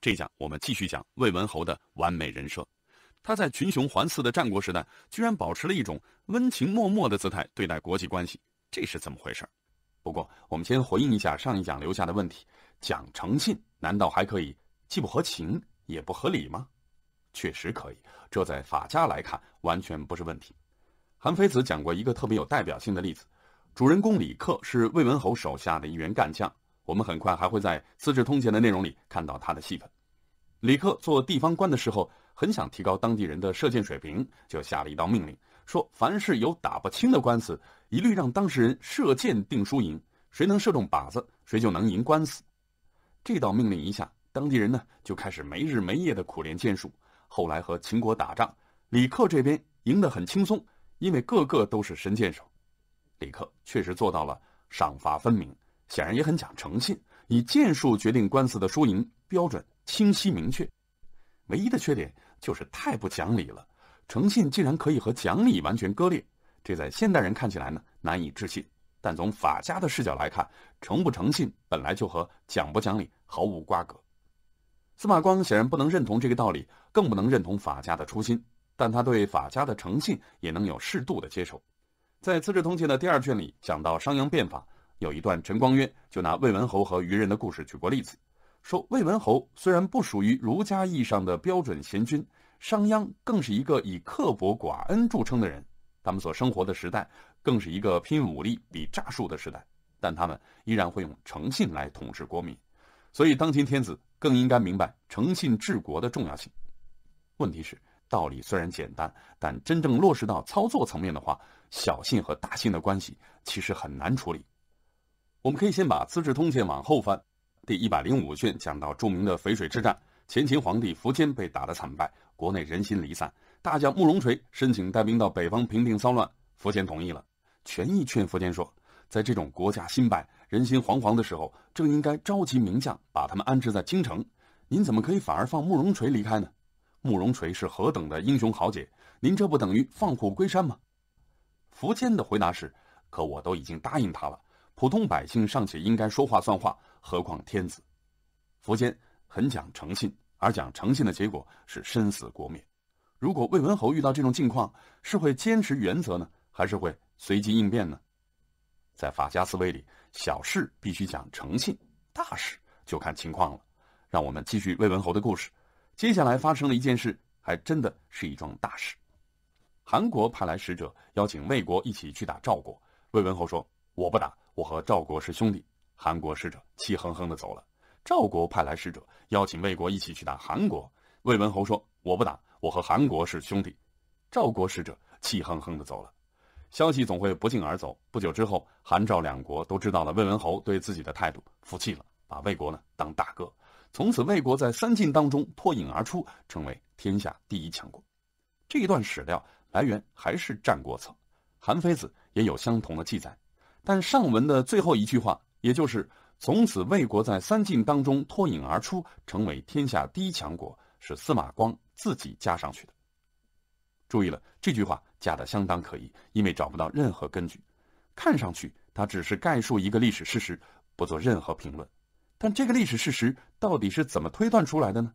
这一讲我们继续讲魏文侯的完美人设，他在群雄环伺的战国时代，居然保持了一种温情脉脉的姿态对待国际关系，这是怎么回事？不过我们先回应一下上一讲留下的问题：讲诚信，难道还可以既不合情也不合理吗？确实可以，这在法家来看完全不是问题。韩非子讲过一个特别有代表性的例子，主人公李克是魏文侯手下的一员干将，我们很快还会在《资治通鉴》的内容里看到他的戏份。李克做地方官的时候，很想提高当地人的射箭水平，就下了一道命令，说凡是有打不清的官司，一律让当事人射箭定输赢，谁能射中靶子，谁就能赢官司。这道命令一下，当地人呢就开始没日没夜的苦练箭术。后来和秦国打仗，李克这边赢得很轻松，因为个个都是神箭手。李克确实做到了赏罚分明，显然也很讲诚信，以箭术决定官司的输赢标准。清晰明确，唯一的缺点就是太不讲理了。诚信竟然可以和讲理完全割裂，这在现代人看起来呢难以置信。但从法家的视角来看，诚不诚信本来就和讲不讲理毫无瓜葛。司马光显然不能认同这个道理，更不能认同法家的初心。但他对法家的诚信也能有适度的接受。在《资治通鉴》的第二卷里，讲到商鞅变法，有一段陈光曰：“就拿魏文侯和愚人的故事举过例子。”说魏文侯虽然不属于儒家意义上的标准贤君，商鞅更是一个以刻薄寡恩著称的人。他们所生活的时代更是一个拼武力、比诈术的时代，但他们依然会用诚信来统治国民。所以，当今天子更应该明白诚信治国的重要性。问题是，道理虽然简单，但真正落实到操作层面的话，小信和大信的关系其实很难处理。我们可以先把《资治通鉴》往后翻。第一百零五卷讲到著名的淝水之战，前秦皇帝苻坚被打得惨败，国内人心离散。大将慕容垂申请带兵到北方平定骚乱，苻坚同意了。权义劝苻坚说：“在这种国家兴败、人心惶惶的时候，正应该召集名将，把他们安置在京城。您怎么可以反而放慕容垂离开呢？慕容垂是何等的英雄豪杰，您这不等于放虎归山吗？”苻坚的回答是：“可我都已经答应他了，普通百姓尚且应该说话算话。”何况天子，苻坚很讲诚信，而讲诚信的结果是身死国灭。如果魏文侯遇到这种境况，是会坚持原则呢，还是会随机应变呢？在法家思维里，小事必须讲诚信，大事就看情况了。让我们继续魏文侯的故事。接下来发生了一件事，还真的是一桩大事。韩国派来使者，邀请魏国一起去打赵国。魏文侯说：“我不打，我和赵国是兄弟。”韩国使者气哼哼地走了。赵国派来使者邀请魏国一起去打韩国。魏文侯说：“我不打，我和韩国是兄弟。”赵国使者气哼哼地走了。消息总会不胫而走。不久之后，韩赵两国都知道了魏文侯对自己的态度，服气了，把魏国呢当大哥。从此，魏国在三晋当中脱颖而出，成为天下第一强国。这一段史料来源还是《战国策》，韩非子也有相同的记载。但上文的最后一句话。也就是从此魏国在三晋当中脱颖而出，成为天下第一强国，是司马光自己加上去的。注意了，这句话加的相当可疑，因为找不到任何根据。看上去他只是概述一个历史事实，不做任何评论。但这个历史事实到底是怎么推断出来的呢？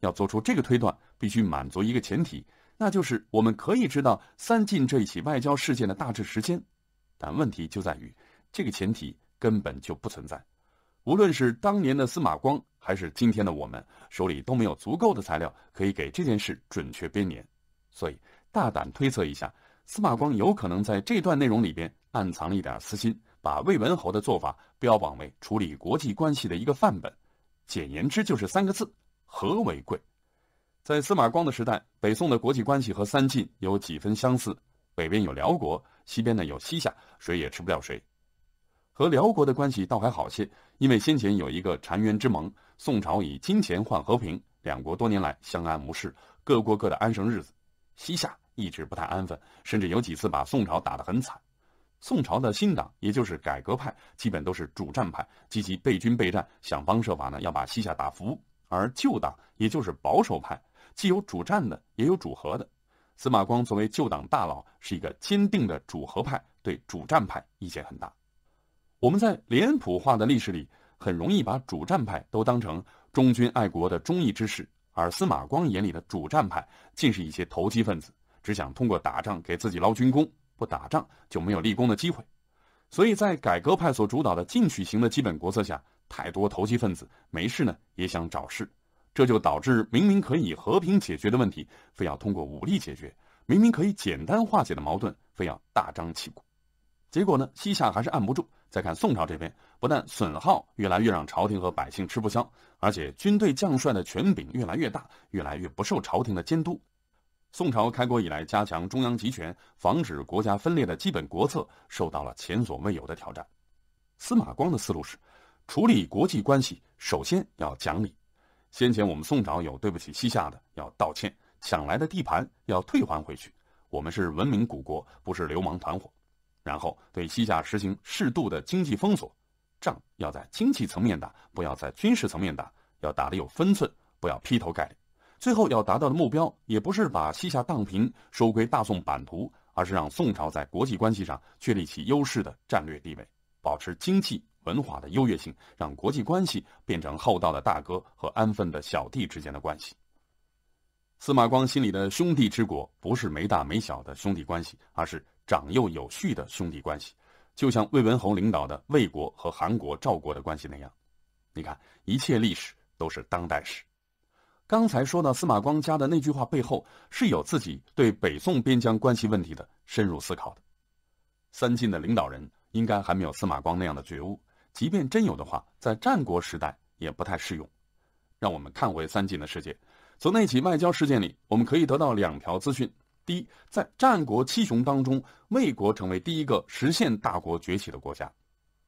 要做出这个推断，必须满足一个前提，那就是我们可以知道三晋这一起外交事件的大致时间。但问题就在于这个前提。根本就不存在。无论是当年的司马光，还是今天的我们，手里都没有足够的材料可以给这件事准确编年。所以大胆推测一下，司马光有可能在这段内容里边暗藏了一点私心，把魏文侯的做法标榜为处理国际关系的一个范本。简言之，就是三个字：和为贵。在司马光的时代，北宋的国际关系和三晋有几分相似，北边有辽国，西边呢有西夏，谁也吃不掉谁。和辽国的关系倒还好些，因为先前有一个澶渊之盟，宋朝以金钱换和平，两国多年来相安无事，各过各的安生日子。西夏一直不太安分，甚至有几次把宋朝打得很惨。宋朝的新党，也就是改革派，基本都是主战派，积极备军备战，想方设法呢要把西夏打服。而旧党，也就是保守派，既有主战的，也有主和的。司马光作为旧党大佬，是一个坚定的主和派，对主战派意见很大。我们在脸谱化的历史里，很容易把主战派都当成忠君爱国的忠义之士，而司马光眼里的主战派尽是一些投机分子，只想通过打仗给自己捞军功，不打仗就没有立功的机会。所以在改革派所主导的进取型的基本国策下，太多投机分子没事呢也想找事，这就导致明明可以和平解决的问题非要通过武力解决，明明可以简单化解的矛盾非要大张旗鼓。结果呢？西夏还是按不住。再看宋朝这边，不但损耗越来越让朝廷和百姓吃不消，而且军队将帅的权柄越来越大，越来越不受朝廷的监督。宋朝开国以来，加强中央集权、防止国家分裂的基本国策，受到了前所未有的挑战。司马光的思路是：处理国际关系，首先要讲理。先前我们宋朝有对不起西夏的，要道歉；抢来的地盘要退还回去。我们是文明古国，不是流氓团伙。然后对西夏实行适度的经济封锁，仗要在经济层面打，不要在军事层面打，要打得有分寸，不要劈头盖。脸。最后要达到的目标也不是把西夏荡平收归大宋版图，而是让宋朝在国际关系上确立起优势的战略地位，保持经济文化的优越性，让国际关系变成厚道的大哥和安分的小弟之间的关系。司马光心里的兄弟之国不是没大没小的兄弟关系，而是。长幼有序的兄弟关系，就像魏文侯领导的魏国和韩国、赵国的关系那样。你看，一切历史都是当代史。刚才说到司马光家的那句话背后，是有自己对北宋边疆关系问题的深入思考的。三晋的领导人应该还没有司马光那样的觉悟，即便真有的话，在战国时代也不太适用。让我们看回三晋的世界，从那起外交事件里，我们可以得到两条资讯。第一，在战国七雄当中，魏国成为第一个实现大国崛起的国家。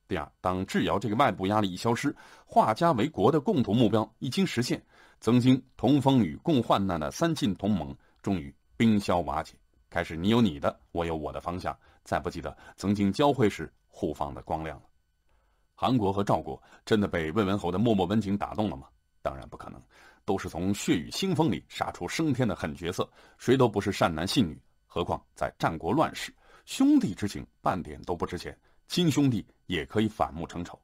第二，当智瑶这个外部压力一消失，化家为国的共同目标一经实现，曾经同风雨、共患难的三晋同盟终于冰消瓦解，开始你有你的，我有我的方向，再不记得曾经交汇时互放的光亮了。韩国和赵国真的被魏文侯的默默温情打动了吗？当然不可能。都是从血雨腥风里杀出升天的狠角色，谁都不是善男信女。何况在战国乱世，兄弟之情半点都不值钱，亲兄弟也可以反目成仇。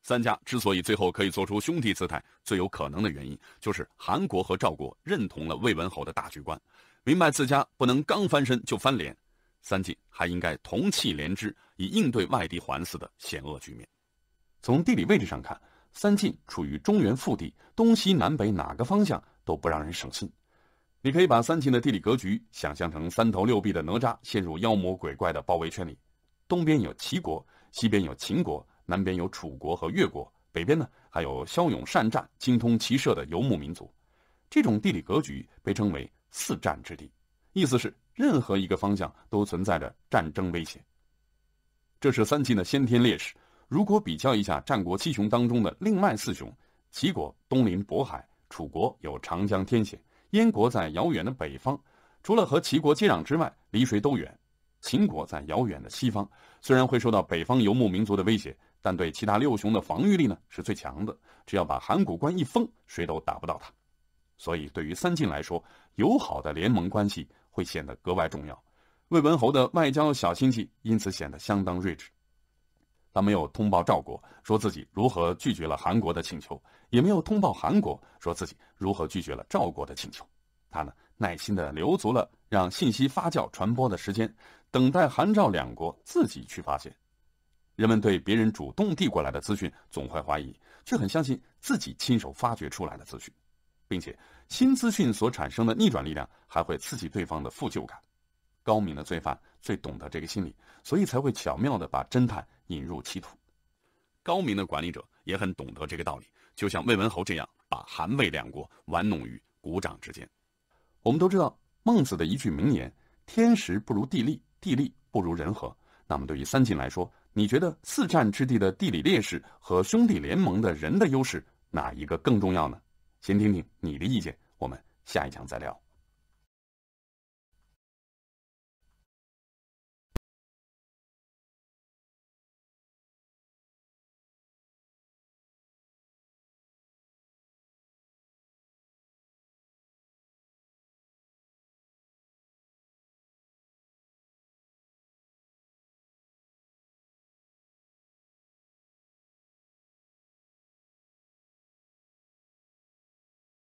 三家之所以最后可以做出兄弟姿态，最有可能的原因就是韩国和赵国认同了魏文侯的大局观，明白自家不能刚翻身就翻脸。三晋还应该同气连枝，以应对外敌环伺的险恶局面。从地理位置上看。三晋处于中原腹地，东西南北哪个方向都不让人省心。你可以把三晋的地理格局想象成三头六臂的哪吒陷入妖魔鬼怪的包围圈里：东边有齐国，西边有秦国，南边有楚国和越国，北边呢还有骁勇善战、精通骑射的游牧民族。这种地理格局被称为“四战之地”，意思是任何一个方向都存在着战争威胁。这是三晋的先天劣势。如果比较一下战国七雄当中的另外四雄，齐国东临渤海，楚国有长江天险，燕国在遥远的北方，除了和齐国接壤之外，离谁都远；秦国在遥远的西方，虽然会受到北方游牧民族的威胁，但对其他六雄的防御力呢是最强的。只要把函谷关一封，谁都打不到他。所以，对于三晋来说，友好的联盟关系会显得格外重要。魏文侯的外交小心计因此显得相当睿智。他没有通报赵国，说自己如何拒绝了韩国的请求，也没有通报韩国，说自己如何拒绝了赵国的请求。他呢，耐心的留足了让信息发酵传播的时间，等待韩赵两国自己去发现。人们对别人主动递过来的资讯总会怀疑，却很相信自己亲手发掘出来的资讯，并且新资讯所产生的逆转力量还会刺激对方的负疚感。高明的罪犯最懂得这个心理，所以才会巧妙的把侦探引入歧途。高明的管理者也很懂得这个道理，就像魏文侯这样，把韩魏两国玩弄于股掌之间。我们都知道孟子的一句名言：“天时不如地利，地利不如人和。”那么对于三晋来说，你觉得四战之地的地理劣势和兄弟联盟的人的优势哪一个更重要呢？先听听你的意见，我们下一讲再聊。